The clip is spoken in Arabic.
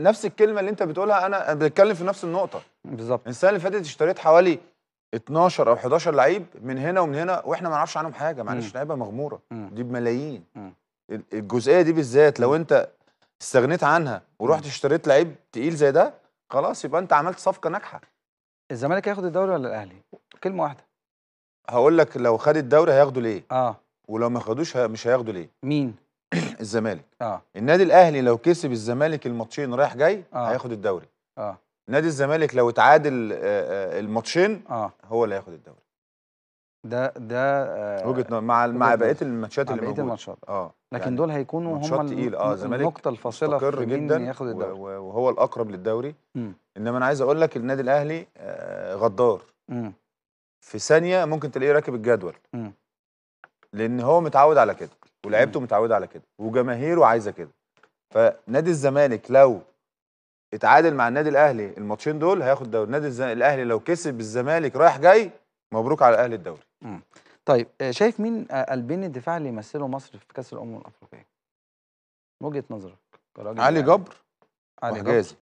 نفس الكلمه اللي انت بتقولها انا بتكلم في نفس النقطه بالظبط السنه اللي فاتت اشتريت حوالي 12 او 11 لعيب من هنا ومن هنا واحنا ما نعرفش عنهم حاجه معلش لعيبه مغموره م. دي بملايين م. الجزئيه دي بالذات لو انت استغنيت عنها ورحت اشتريت لعيب تقيل زي ده خلاص يبقى انت عملت صفقه ناجحه الزمالك هياخد الدوري ولا الاهلي كلمه واحده هقول لك لو خد الدوري هياخده ليه اه ولو ما خدوش مش هياخده ليه مين الزمالك اه النادي الاهلي لو كسب الزمالك الماتشين رايح جاي آه. هياخد الدوري اه نادي الزمالك لو اتعادل آه، آه، الماتشين آه. هو اللي هياخد الدوري ده ده آه وجهه مع مع بقيه الماتشات اللي موجوده الماتشات اه لكن يعني دول هيكونوا هم تقيل اه النقطه الفاصله في مين جدا ياخد الدوري وهو الاقرب للدوري م. انما انا عايز اقول لك النادي الاهلي آه غدار م. في ثانيه ممكن تلاقيه راكب الجدول م. لان هو متعود على كده ولعيبته متعوده على كده وجماهيره عايزه كده فنادي الزمالك لو اتعادل مع النادي الاهلي الماتشين دول هياخد دوري النادي الاهلي لو كسب الزمالك رايح جاي مبروك على الاهلي الدوري طيب آه، شايف مين قلبين الدفاع اللي يمثله مصر في كاس الامم الافريقيه وجهه نظرك علي يعني. جبر علي جبر